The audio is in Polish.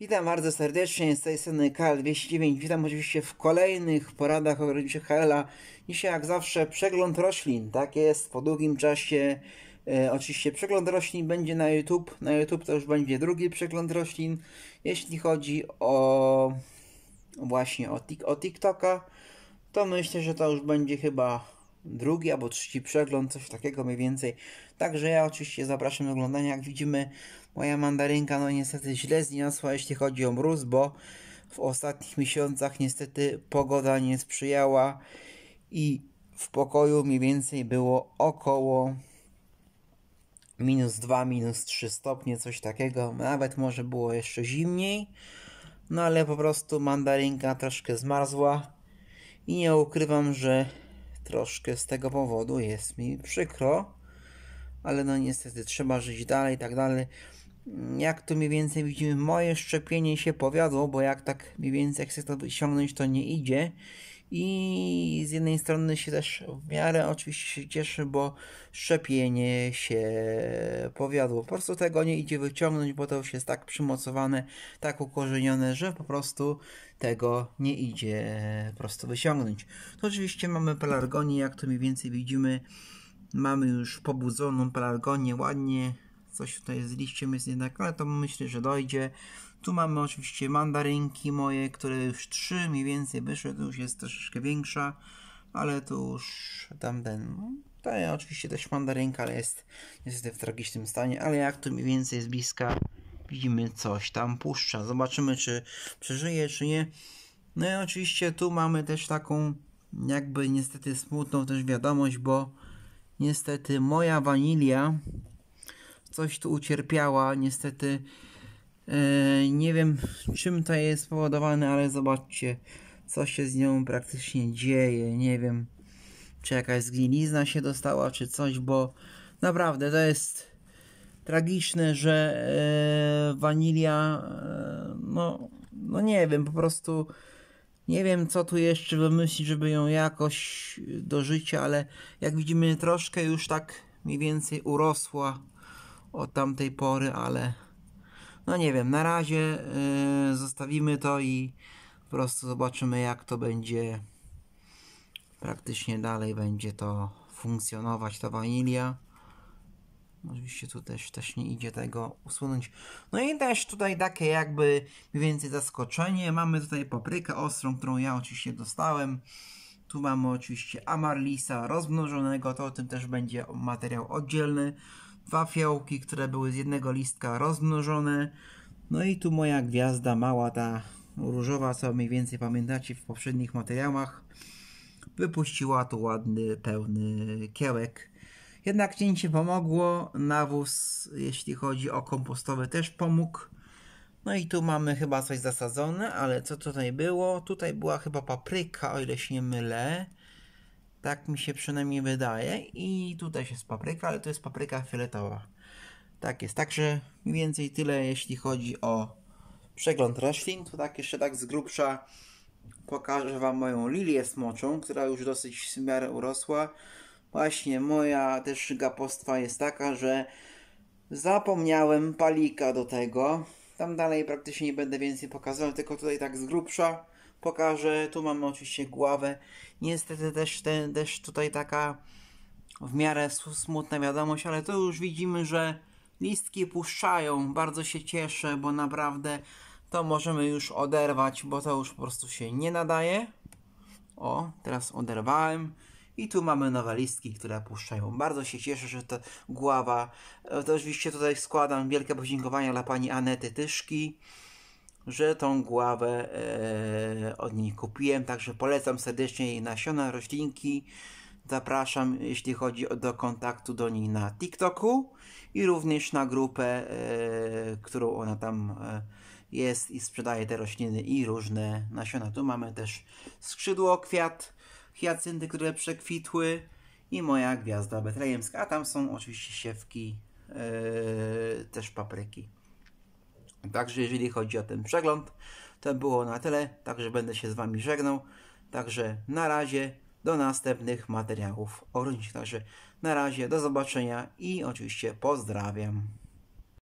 Witam bardzo serdecznie, z tej strony KL209. Witam oczywiście w kolejnych poradach o ogrodniczych Hela. Dzisiaj jak zawsze przegląd roślin, tak jest, po długim czasie. E, oczywiście przegląd roślin będzie na YouTube. Na YouTube to już będzie drugi przegląd roślin. Jeśli chodzi o właśnie o, o TikToka, to myślę, że to już będzie chyba drugi albo trzeci przegląd, coś takiego mniej więcej. Także ja oczywiście zapraszam do oglądania. Jak widzimy, moja mandarynka no niestety źle zniosła, jeśli chodzi o mróz, bo w ostatnich miesiącach niestety pogoda nie sprzyjała i w pokoju mniej więcej było około minus 2, minus 3 stopnie, coś takiego. Nawet może było jeszcze zimniej. No ale po prostu mandarynka troszkę zmarzła i nie ukrywam, że Troszkę z tego powodu jest mi przykro, ale no niestety trzeba żyć dalej i tak dalej. Jak tu mniej więcej widzimy, moje szczepienie się powiodło, bo jak tak mniej więcej chcę to wyciągnąć, to nie idzie i z jednej strony się też w miarę oczywiście cieszy, bo szczepienie się powiodło. Po prostu tego nie idzie wyciągnąć, bo to już jest tak przymocowane, tak ukorzenione, że po prostu tego nie idzie e, po prostu wyciągnąć. To oczywiście mamy pelargonię, jak to mniej więcej widzimy, mamy już pobudzoną pelargonię, ładnie coś tutaj z liściem jest nie tak, ale to myślę, że dojdzie. Tu mamy oczywiście mandarynki moje, które już trzy mniej więcej wyszły, to już jest troszeczkę większa, ale tu już tamten, no, to no, oczywiście też mandarynka, ale jest niestety w tragicznym stanie, ale jak tu mniej więcej z bliska widzimy coś tam puszcza, zobaczymy czy przeżyje, czy nie. No i oczywiście tu mamy też taką jakby niestety smutną też wiadomość, bo niestety moja wanilia coś tu ucierpiała, niestety. E, nie wiem czym to jest spowodowane, ale zobaczcie, co się z nią praktycznie dzieje. Nie wiem, czy jakaś zgnilizna się dostała, czy coś, bo naprawdę to jest tragiczne, że yy, wanilia, e, no, no nie wiem, po prostu nie wiem, co tu jeszcze wymyślić, żeby ją jakoś do życia, ale jak widzimy, troszkę już tak mniej więcej urosła od tamtej pory, ale no nie wiem, na razie yy, zostawimy to i po prostu zobaczymy jak to będzie praktycznie dalej będzie to funkcjonować ta wanilia. Oczywiście tu też, też nie idzie tego usunąć. No i też tutaj takie jakby mniej więcej zaskoczenie. Mamy tutaj paprykę ostrą, którą ja oczywiście dostałem. Tu mamy oczywiście amarlisa rozmnożonego, to o tym też będzie materiał oddzielny dwa fiołki, które były z jednego listka rozmnożone. No i tu moja gwiazda mała, ta różowa, co mniej więcej pamiętacie w poprzednich materiałach, wypuściła tu ładny, pełny kiełek. Jednak cięcie pomogło, nawóz, jeśli chodzi o kompostowy, też pomógł. No i tu mamy chyba coś zasadzone, ale co tutaj było? Tutaj była chyba papryka, o ile się nie mylę. Tak mi się przynajmniej wydaje. I tutaj jest papryka, ale to jest papryka fioletowa. Tak jest. Także mniej więcej tyle, jeśli chodzi o przegląd roślin. To tak jeszcze tak z grubsza pokażę Wam moją lilię smoczą, która już dosyć w miarę urosła. Właśnie moja też gapostwa jest taka, że zapomniałem palika do tego. Tam dalej praktycznie nie będę więcej pokazywał, tylko tutaj tak z grubsza pokażę. Tu mamy oczywiście głowę. Niestety też, te, też tutaj taka w miarę smutna wiadomość, ale to już widzimy, że listki puszczają. Bardzo się cieszę, bo naprawdę to możemy już oderwać, bo to już po prostu się nie nadaje. O, teraz oderwałem. I tu mamy nowe listki, które puszczają. Bardzo się cieszę, że ta gława. E, to oczywiście tutaj składam wielkie podziękowania dla pani Anety Tyszki że tą głowę e, od niej kupiłem, także polecam serdecznie jej nasiona, roślinki. Zapraszam, jeśli chodzi o, do kontaktu do niej na TikToku i również na grupę, e, którą ona tam e, jest i sprzedaje te rośliny i różne nasiona. Tu mamy też skrzydło, kwiat, hiacynty, które przekwitły i moja gwiazda betlejemska, a tam są oczywiście siewki, też papryki. Także jeżeli chodzi o ten przegląd, to było na tyle. Także będę się z Wami żegnał. Także na razie, do następnych materiałów o Także na razie, do zobaczenia i oczywiście pozdrawiam.